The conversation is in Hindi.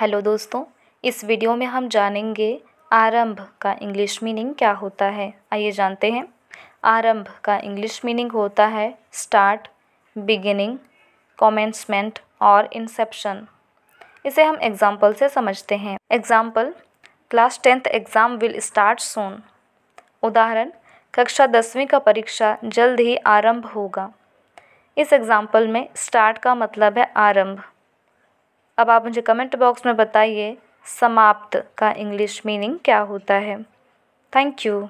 हेलो दोस्तों इस वीडियो में हम जानेंगे आरंभ का इंग्लिश मीनिंग क्या होता है आइए जानते हैं आरंभ का इंग्लिश मीनिंग होता है स्टार्ट बिगिनिंग कॉमेंसमेंट और इंसेप्शन इसे हम एग्ज़ाम्पल से समझते हैं example class tenth exam will start soon उदाहरण कक्षा दसवीं का परीक्षा जल्द ही आरंभ होगा इस एग्ज़ाम्पल में स्टार्ट का मतलब है आरंभ अब आप मुझे कमेंट बॉक्स में बताइए समाप्त का इंग्लिश मीनिंग क्या होता है थैंक यू